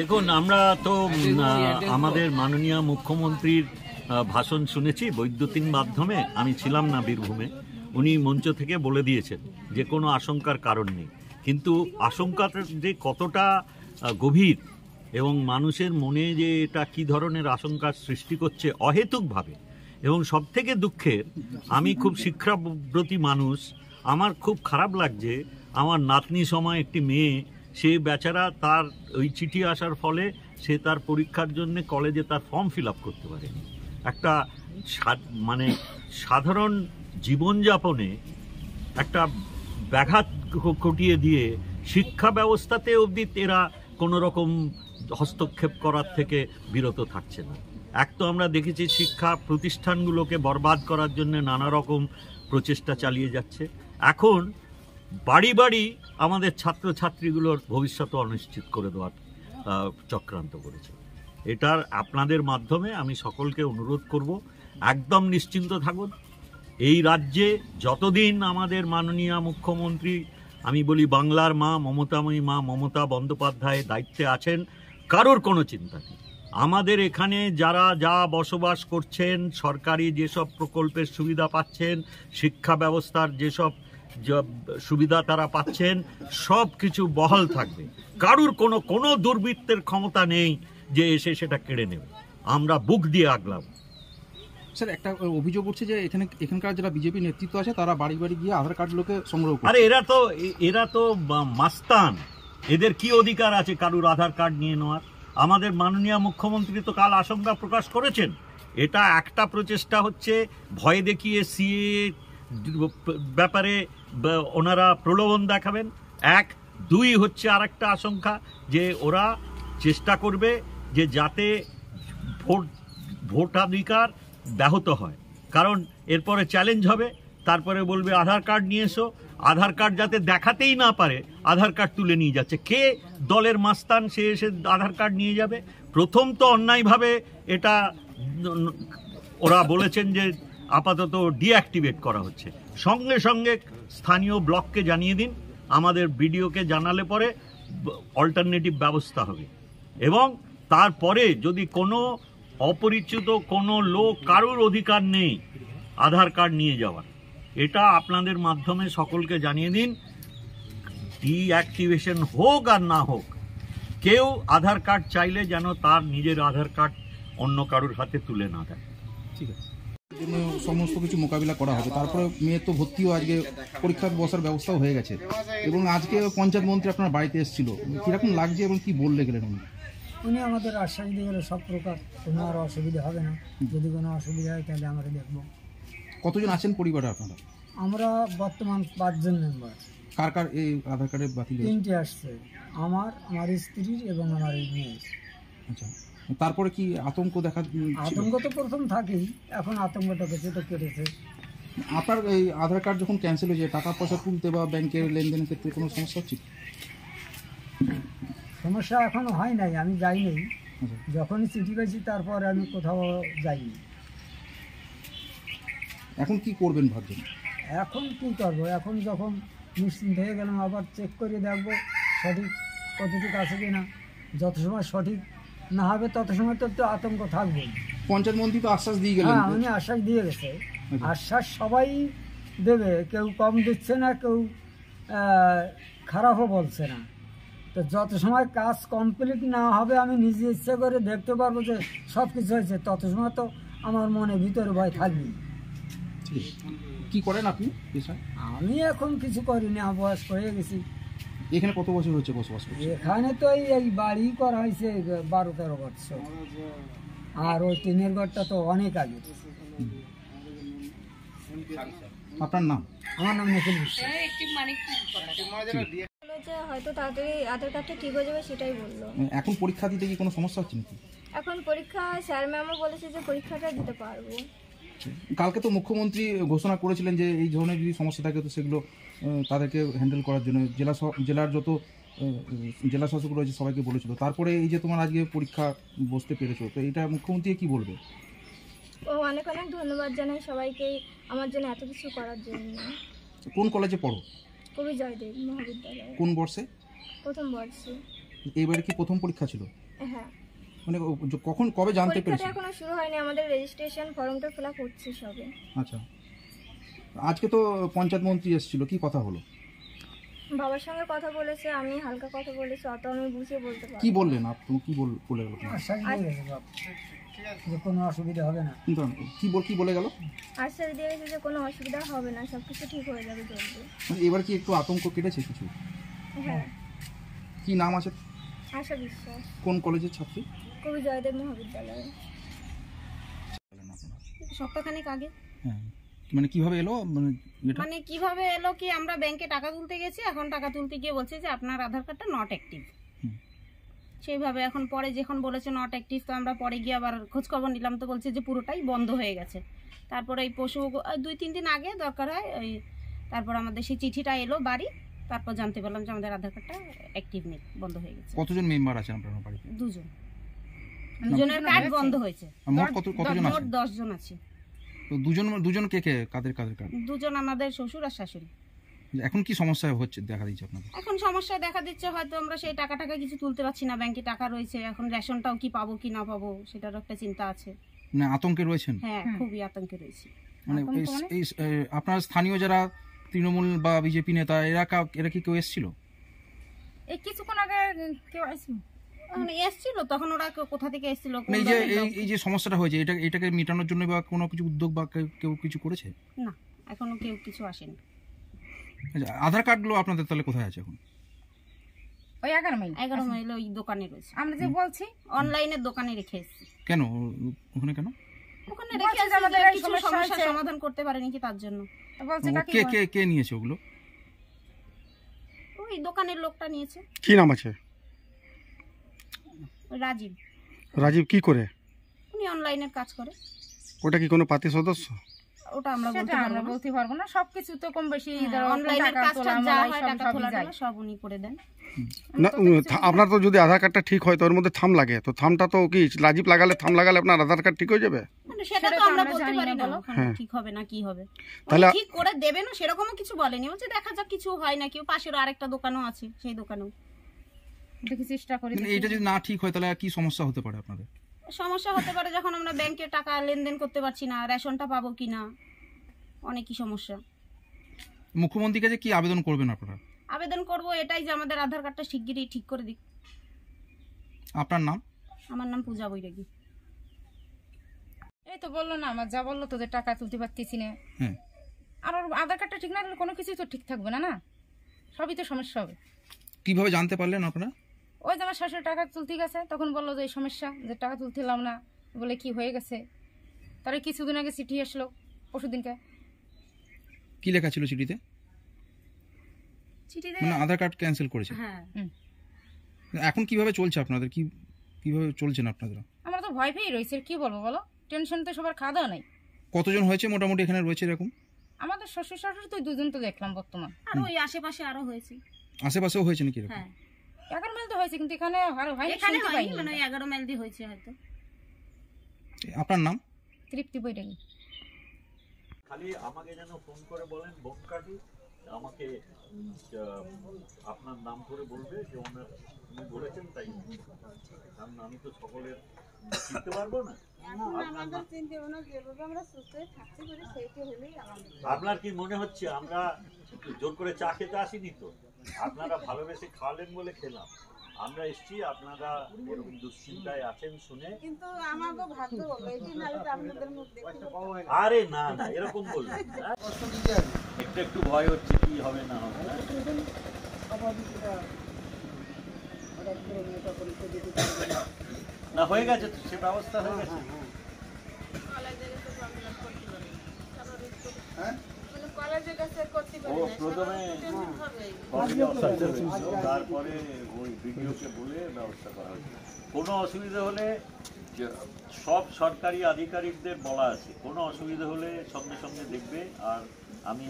দেখুন আমরা তো আমাদের মাননীয় মুখ্যমন্ত্রীর ভাষণ শুনেছি বৈদ্যুতিন মাধ্যমে আমি ছিলাম না বীরভূমে উনি মঞ্চ থেকে বলে দিয়েছেন যে কোনো আশঙ্কার কারণ নেই কিন্তু আশঙ্কাটা যে কতটা গভীর এবং মানুষের মনে যে এটা কি ধরনের আশঙ্কার সৃষ্টি করছে অহেতুকভাবে এবং সব থেকে দুঃখের আমি খুব শিক্ষাব্রতী মানুষ আমার খুব খারাপ লাগছে আমার নাতনি সময় একটি মেয়ে সে বেচারা তার ওই চিঠি আসার ফলে সে তার পরীক্ষার জন্য কলেজে তার ফর্ম ফিল আপ করতে পারেনি একটা মানে সাধারণ জীবনযাপনে একটা ব্যাঘাত ঘটিয়ে দিয়ে শিক্ষা ব্যবস্থাতে অবধি এরা কোনো রকম হস্তক্ষেপ করার থেকে বিরত থাকছে না এক তো আমরা দেখেছি শিক্ষা প্রতিষ্ঠানগুলোকে বরবাদ করার জন্য নানা রকম প্রচেষ্টা চালিয়ে যাচ্ছে এখন বাড়ি বাড়ি আমাদের ছাত্রছাত্রীগুলোর ভবিষ্যৎ অনিশ্চিত করে দেওয়ার চক্রান্ত করেছে এটার আপনাদের মাধ্যমে আমি সকলকে অনুরোধ করব একদম নিশ্চিন্ত থাকুন এই রাজ্যে যতদিন আমাদের মাননীয় মুখ্যমন্ত্রী আমি বলি বাংলার মা মমতাময়ী মা মমতা বন্দ্যোপাধ্যায় দায়িত্বে আছেন কারোর কোনো চিন্তা নেই আমাদের এখানে যারা যা বসবাস করছেন সরকারি যেসব প্রকল্পের সুবিধা পাচ্ছেন শিক্ষা ব্যবস্থার যেসব সুবিধা তারা পাচ্ছেন সব কিছু বহাল থাকবে কারুর কোনো কোনো দুর্বৃত্তের ক্ষমতা নেই যে এসে সেটা কেড়ে নেবে আমরা বুক দিয়ে আগলাম স্যার একটা অভিযোগ উঠছে যে এখানে এখানকার যারা বিজেপি নেতৃত্ব আছে তারা বাড়ি বাড়ি গিয়ে আধার কার্ড লোকে সংগ্রহ করে আরে এরা তো এরা তো মাস্তান এদের কি অধিকার আছে কারুর আধার কার্ড নিয়ে নেওয়ার আমাদের মাননীয় মুখ্যমন্ত্রী তো কাল আশঙ্কা প্রকাশ করেছেন এটা একটা প্রচেষ্টা হচ্ছে ভয় দেখিয়ে সিএ ব্যাপারে ওনারা প্রলোভন দেখাবেন এক দুই হচ্ছে আর একটা আশঙ্কা যে ওরা চেষ্টা করবে যে যাতে ভোট ভোটাধিকার ব্যাহত হয় কারণ এরপরে চ্যালেঞ্জ হবে তারপরে বলবে আধার কার্ড নিয়ে এসো আধার কার্ড যাতে দেখাতেই না পারে আধার কার্ড তুলে নিয়ে যাচ্ছে কে দলের মাস্তান সে এসে আধার কার্ড নিয়ে যাবে প্রথম তো অন্যায়ভাবে এটা ওরা বলেছেন যে আপাতত ডিঅ্যাক্টিভেট করা হচ্ছে সঙ্গে সঙ্গে স্থানীয় ব্লককে জানিয়ে দিন আমাদের বিডিওকে জানালে পরে অল্টারনেটিভ ব্যবস্থা হবে এবং তারপরে যদি কোনো অপরিচিত কোনো লোক কারোর অধিকার নেই আধার কার্ড নিয়ে যাওয়ার এটা আপনাদের মাধ্যমে সকলকে জানিয়ে দিন ডিঅ্যাক্টিভেশন হোক আর না হোক কেউ আধার কার্ড চাইলে যেন তার নিজের আধার কার্ড অন্য কারোর হাতে তুলে না দেয় ঠিক আছে সমস্ত কিছু মোকাবিলা করা হবে তারপরে মেয়ের তো ভর্তিও আজকে পরীক্ষা বসার ব্যবস্থাও হয়ে গেছে এবং আজকে পঞ্চায়েত মন্ত্রী আপনার বাড়িতে এসেছিল কীরকম লাগছে এবং কি বললে গেলেন উনি উনি আমাদের আশ্বাস দিয়ে গেলে সব প্রকার কোনো আর অসুবিধা হবে না যদি কোনো অসুবিধা হয় তাহলে আমরা দেখব কতজন আছেন পরিবারে আপনারা আমরা বর্তমান পাঁচজন মেম্বার কার কার এই আধার কার্ডের বাতিল তিনটে আসছে আমার আমার স্ত্রীর এবং আমার এই মেয়ের আচ্ছা তারপরে কি আতঙ্ক দেখা আতঙ্ক তো প্রথম থাকেই এখন আতঙ্কটা তো কেটেছে আপনার এই আধার কার্ড যখন ক্যান্সেল হয়ে যায় টাকা পয়সা তুলতে বা ব্যাংকের লেনদেনের ক্ষেত্রে কোনো সমস্যা হচ্ছে সমস্যা এখনও হয় নাই আমি যাইনি আচ্ছা। যখনই চিঠি পেয়েছি তারপর আমি কোথাও যাইনি এখন কি করবেন ভাবছেন এখন কি করবো এখন যখন নিশ্চিন্ত হয়ে গেলাম আবার চেক করে দেখবো সঠিক কতটুকু আছে কি না যত সময় সঠিক না হবে তত সময় তো তো আতঙ্ক থাকবেই পঞ্চায়েত মন্ত্রী তো আশ্বাস দিয়ে গেলেন হ্যাঁ উনি আশ্বাস দিয়ে গেছে আচ্ছা। আশ্বাস সবাই দেবে কেউ কম দিচ্ছে না কেউ খারাপও বলছে না তো যত সময় কাজ কমপ্লিট না হবে আমি নিজে ইচ্ছে করে দেখতে পারবো যে সব কিছু হয়েছে তত সময় তো আমার মনে ভিতরে ভয় থাকবে কি করেন আপনি আমি এখন কিছু করিনি বয়স হয়ে গেছি এখানে কত বছর হচ্ছে বসবাস করছে এখানে তো এই বাড়ি করা হয়েছে বারো তেরো বছর আর ওই টিনের ঘরটা তো অনেক আগে আপনার নাম আমার নাম নিখিল হয়তো তাড়াতাড়ি আধার কার্ডটা ঠিক হয়ে যাবে সেটাই বললো এখন পরীক্ষা দিতে কি কোনো সমস্যা হচ্ছে নাকি এখন পরীক্ষা স্যার ম্যামও বলেছে যে পরীক্ষাটা দিতে পারবো কালকে তো মুখ্যমন্ত্রী ঘোষণা করেছিলেন যে এই ধরনের যদি সমস্যা থাকে তো সেগুলো তাদেরকে হ্যান্ডেল করার জন্য জেলা জেলার যত জেলা শাসক রয়েছে সবাইকে বলেছিল তারপরে এই যে তোমার আজকে পরীক্ষা বসতে পেরেছো তো এটা মুখ্যমন্ত্রী কি বলবে ও অনেক অনেক ধন্যবাদ জানাই সবাইকে আমার জন্য এত কিছু করার জন্য কোন কলেজে পড়ো কবি জয়দেব মহাবিদ্যালয় কোন বর্ষে প্রথম বর্ষে এবারে কি প্রথম পরীক্ষা ছিল হ্যাঁ মানে কখন কবে জানতে পেরেছেন এখনো শুরু হয়নি আমাদের রেজিস্ট্রেশন ফর্মটা ফিল আপ হচ্ছে সবে আচ্ছা আজকে তো পঞ্চায়েত মন্ত্রী এসেছিল কি কথা হলো বাবার সঙ্গে কথা বলেছে আমি হালকা কথা বলেছি অত আমি বুঝিয়ে বলতে পারি কি বললেন আপনি কি বল বলে গেল যে কোনো অসুবিধা হবে না কিন্তু কি বল কি বলে গেল আশ্বাস দিয়েছে যে কোনো অসুবিধা হবে না সব কিছু ঠিক হয়ে যাবে জলদি মানে এবার কি একটু আতঙ্ক কেটেছে কিছু হ্যাঁ কি নাম আছে আশা বিশ্বাস কোন কলেজের ছাত্রী কবি জয়দেব মহাবিদ্যালয়ে সপ্তাহখানেক আগে হ্যাঁ। মানে কিভাবে এলো মানে, মানে কিভাবে এলো কি আমরা ব্যাংকে টাকা তুলতে গেছি এখন টাকা তুলতে গিয়ে বলছে যে আপনার আধার কার্ডটা নট অ্যাক্টিভ সেইভাবে এখন পরে যখন বলেছে নট অ্যাক্টিভ তো আমরা পরে গিয়ে আবার খোঁজখবর নিলাম তো বলছে যে পুরোটাই বন্ধ হয়ে গেছে তারপরে এই পশু দুই তিন দিন আগে দরকার হয় ওই তারপর আমাদের সেই চিঠিটা এলো বাড়ি তারপর জানতে পারলাম যে আমাদের আধার কার্ডটা অ্যাক্টিভ নেই বন্ধ হয়ে গেছে কতজন মেম্বার আছেন আপনার বাড়িতে দুজন দুজনের কার্ড বন্ধ হয়েছে মোট কত কতজন আছে মোট 10 জন আছে তো দুজন দুজন কে কে কাদের কাদের কার্ড দুজন আমাদের শ্বশুর আর শাশুড়ি এখন কি সমস্যা হচ্ছে দেখা দিচ্ছে আপনাদের এখন সমস্যা দেখা দিচ্ছে হয়তো আমরা সেই টাকা টাকা কিছু তুলতে পারছি না ব্যাংকে টাকা রয়েছে এখন রেশনটাও কি পাবো কি না পাবো সেটার একটা চিন্তা আছে না আতঙ্কে রয়েছেন হ্যাঁ খুবই আতঙ্কে রয়েছে মানে, মানে? আপনার স্থানীয় যারা তৃণমূল বা বিজেপি নেতা এরা এরা কি কেউ এসেছিল এই কিছুক্ষণ আগে কেউ আসছিল মানে তখন ওরা কোথা থেকে মানে এই যে এই যে সমস্যাটা হয়েছে এটা এটাকে মেটানোর জন্য বা কোনো কিছু উদ্যোগ বা কেউ কিছু করেছে না কেউ কিছু আসেনি আচ্ছা আধার কার্ডগুলো আপনাদের তাহলে কোথায় আছে এখন ওই এগারো মাইল এগারো মাইল ওই দোকানে রয়েছে আমরা যে বলছি দোকানে রেখে কেন ওখানে কেন রেখে সমাধান করতে পারেনি কি তার জন্য কে কে কে নিয়েছে ওগুলো ওই দোকানের লোকটা নিয়েছে কি নাম আছে রাজীব রাজীব কি করে উনি অনলাইনে কাজ করে ওটা কি কোনো পার্টি সদস্য ওটা আমরা বলতে বলতে না সবকিছু তো কম বেশি অনলাইনে হ্যাঁ, যা হয় টাকা তোলা সব উনি করে দেন আপনার তো যদি আধার কার্ডটা ঠিক হয় তো ওর মধ্যে থাম লাগে তো থামটা তো কি রাজীব লাগালে থাম লাগালে আপনার আধার কার্ড ঠিক হয়ে যাবে মানে সেটা তো আমরা বলতে পারি না হ্যাঁ। ঠিক হবে না কি হবে তাহলে ঠিক করে দেবে না সেরকমও কিছু বলেনি বলছে দেখা যাক কিছু হয় নাকি পাশের আরেকটা দোকানও আছে সেই দোকানেও মানে দেখি চেষ্টা করি এটা যদি না ঠিক হয় তাহলে কি সমস্যা হতে পারে আপনাদের সমস্যা হতে পারে যখন আমরা ব্যাংকে টাকা লেনদেন করতে পারছি না রেশনটা পাবো কি না অনেকই সমস্যা মুখ্যমন্ত্রীর কাছে কি আবেদন করবেন আপনারা আবেদন করব এটাই যে আমাদের আধার কার্ডটা শিগগিরই ঠিক করে দিক আপনার নাম আমার নাম পূজা বৈরাগী এই তো বললো না আমার যা বললো তোদের টাকা তুলতে পারতেছি না হ্যাঁ। আর ওর আধার কার্ডটা ঠিক না কোনো কিছুই তো ঠিক থাকবে না না সবই তো সমস্যা হবে কিভাবে জানতে পারলেন আপনারা ওই যে আমার শাশুড়ি টাকা তুলতে গেছে তখন বললো যে এই সমস্যা যে টাকা তুলতেলাম না বলে কি হয়ে গেছে তারা কিছুদিন আগে চিঠি আসলো পরশুদিনকে কি লেখা ছিল চিঠিতে চিঠিতে মানে আধার কার্ড ক্যান্সেল করেছে হ্যাঁ এখন কিভাবে চলছে আপনাদের কি কিভাবে চলছেন আপনারা আমরা তো ভয় পেয়ে রয়েছে কি বলবো বলো টেনশন তো সবার খাওয়া নাই কতজন হয়েছে মোটামুটি এখানে রয়েছে এরকম আমাদের শ্বশুর শাশুড়ি তো দুজন তো দেখলাম বর্তমান আর ওই আশেপাশে আরো হয়েছে আশেপাশেও হয়েছে নাকি এরকম হ্যাঁ এগারো মাইল হয়েছে কিন্তু এখানে মানে এগারো মেলদি হয়েছে হয়তো আপনার নাম তৃপ্তি বৈরাগী খালি আমাকে যেন ফোন করে বলেন বনকাটি আমাকে আপনার নাম করে বলবে যে উনি বলেছেন তাই কারণ আমি তো সকলের চিনতে পারবো না আপনার কি মনে হচ্ছে আমরা জোর করে চা খেতে আসিনি তো আপনারা ভালোবেসে খাওয়ালেন বলে খেলাম আমরা এসছি আপনারা এরকম দুশ্চিন্তায় আছেন শুনে কিন্তু তো আরে না না এরকম বলবেন হ্যাঁ? একটু একটু ভয় হচ্ছে কি হবে না হবে হ্যাঁ, হ্যাঁ, না হয়ে গেছে তো সে ব্যবস্থা হয়ে গেছে ও প্রথমে তারপরে ওই বিডিওকে বলে ব্যবস্থা করা হয়েছে কোনো অসুবিধা হলে সব সরকারি আধিকারিকদের বলা আছে কোনো অসুবিধা হলে সঙ্গে সঙ্গে দেখবে আর আমি